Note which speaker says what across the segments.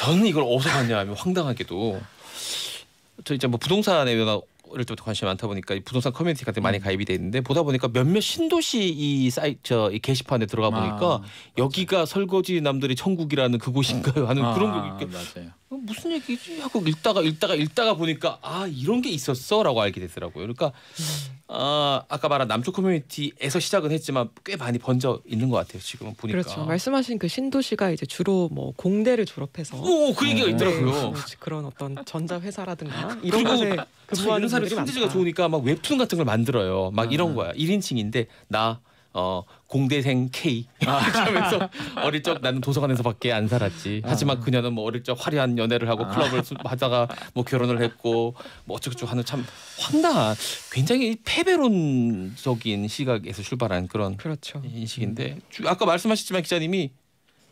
Speaker 1: 저는 이걸 어디서 봤냐 하면 황당하게도 저 이제 뭐 부동산에 내가 어릴 때부터 관심이 많다 보니까 이 부동산 커뮤니티 같은 데 많이 음. 가입이 돼 있는데 보다 보니까 몇몇 신도시 이 사이 저 이 게시판에 들어가 보니까 아, 여기가 설거지 남들이 천국이라는 그곳인가요 하는 아, 그런 게 맞아요. 어, 무슨 얘기지 하고 읽다가 읽다가 읽다가 보니까 아 이런 게 있었어라고 알게 되더라고요. 그러니까 음. 아, 아까 말한 남쪽 커뮤니티에서 시작은 했지만 꽤 많이 번져 있는 것 같아요. 지금 보니까. 그렇죠.
Speaker 2: 말씀하신 그 신도시가 이제 주로 뭐 공대를 졸업해서 오, 그 얘기가 네, 있더라고요. 네, 그런 어떤 전자 회사라든가 아, 이런 곳에 근무하는 사람들이 신도시가
Speaker 1: 좋으니까 막 웹툰 같은 걸 만들어요. 막 아. 이런 거야. 1인칭인데 나어 공대생 K 하면서 아, 어릴 적 나는 도서관에서밖에 안 살았지. 아. 하지만 그녀는 뭐 어릴 적 화려한 연애를 하고 아. 클럽을 수- 하다가 뭐 결혼을 했고 뭐 어쩌고저쩌고 하는 참 황당한 굉장히 패배론적인 시각에서 출발한 그런 그렇죠. 인식인데 쭉 아까 말씀하셨지만 기자님이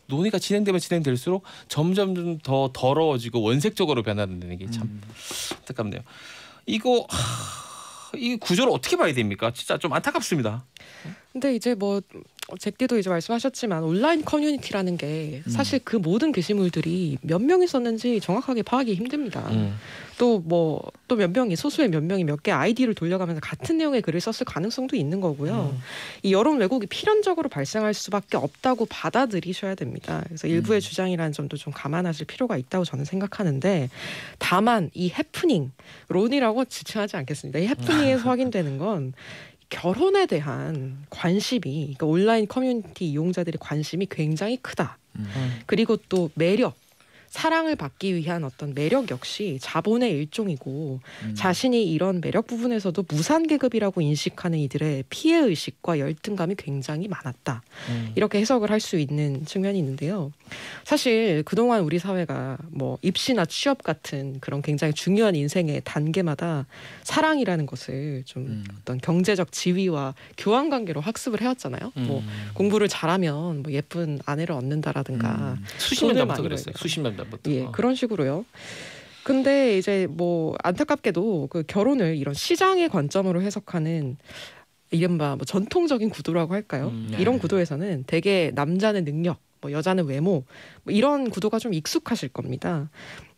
Speaker 1: 논의가 진행되면 진행될수록 점점 더 더러워지고 원색적으로 변하는 게참 음. 안타깝네요. 이거 하, 이 구조를 어떻게 봐야 됩니까? 진짜 좀 안타깝습니다.
Speaker 2: 근데 이제 뭐 잭디도 어, 이제 말씀하셨지만 온라인 커뮤니티라는 게 음. 사실 음. 그 모든 게시물들이 몇 명이 썼는지 정확하게 파악이 힘듭니다. 음. 또뭐 또 몇 명이 소수의 몇 명이 몇 개 아이디를 돌려가면서 같은 내용의 글을 썼을 가능성도 있는 거고요. 음. 이 여론 왜곡이 필연적으로 발생할 수밖에 없다고 받아들이셔야 됩니다. 그래서 일부의 음. 주장이라는 점도 좀 감안하실 필요가 있다고 저는 생각하는데 다만 이 해프닝 론이라고 지칭하지 않겠습니다. 이 해프닝에서 확인되는 건 결혼에 대한 관심이 그러니까 온라인 커뮤니티 이용자들의 관심이 굉장히 크다. 음. 음. 그리고 또 매력 사랑을 받기 위한 어떤 매력 역시 자본의 일종이고 음. 자신이 이런 매력 부분에서도 무산 계급이라고 인식하는 이들의 피해 의식과 열등감이 굉장히 많았다. 음. 이렇게 해석을 할 수 있는 측면이 있는데요. 사실 그동안 우리 사회가 뭐 입시나 취업 같은 그런 굉장히 중요한 인생의 단계마다 사랑이라는 것을 좀 음. 어떤 경제적 지위와 교환 관계로 학습을 해왔잖아요. 뭐 음. 공부를 잘하면 뭐 예쁜 아내를 얻는다라든가 음. 수십 년 전부터 그랬어요. 수십 년 옛날부터. 예, 어. 그런 식으로요. 근데 이제 뭐 안타깝게도 그 결혼을 이런 시장의 관점으로 해석하는 이른바 뭐 전통적인 구도라고 할까요? 음, 네. 이런 구도에서는 대개 남자는 능력, 뭐 여자는 외모 뭐 이런 구도가 좀 익숙하실 겁니다.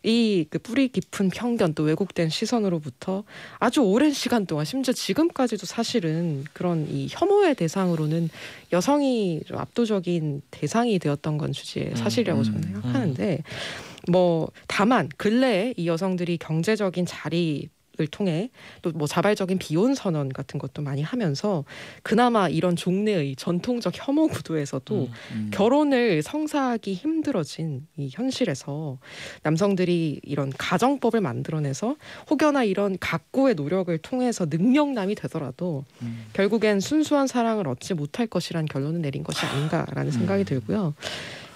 Speaker 2: 이그 뿌리 깊은 편견 또 왜곡된 시선으로부터 아주 오랜 시간 동안 심지어 지금까지도 사실은 그런 이 혐오의 대상으로는 여성이 좀 압도적인 대상이 되었던 건주제 음, 사실이라고 저는 음, 음. 생각하는데 뭐 다만 근래에 이 여성들이 경제적인 자리 을 통해 또 뭐 자발적인 비혼 선언 같은 것도 많이 하면서 그나마 이런 종래의 전통적 혐오 구도에서도 음, 음. 결혼을 성사하기 힘들어진 이 현실에서 남성들이 이런 가정법을 만들어내서 혹여나 이런 각고의 노력을 통해서 능력남이 되더라도 음. 결국엔 순수한 사랑을 얻지 못할 것이란 결론을 내린 것이 아닌가라는 생각이 음. 들고요.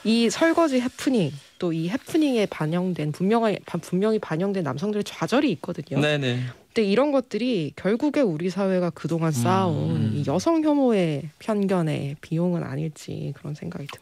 Speaker 2: 이 설거지 해프닝 또 이 해프닝에 반영된 분명히 분명히 반영된 남성들의 좌절이 있거든요. 네네. 근데 이런 것들이 결국에 우리 사회가 그동안 음. 쌓아온 음. 여성 혐오의 편견의 비용은 아닐지 그런 생각이 듭니다.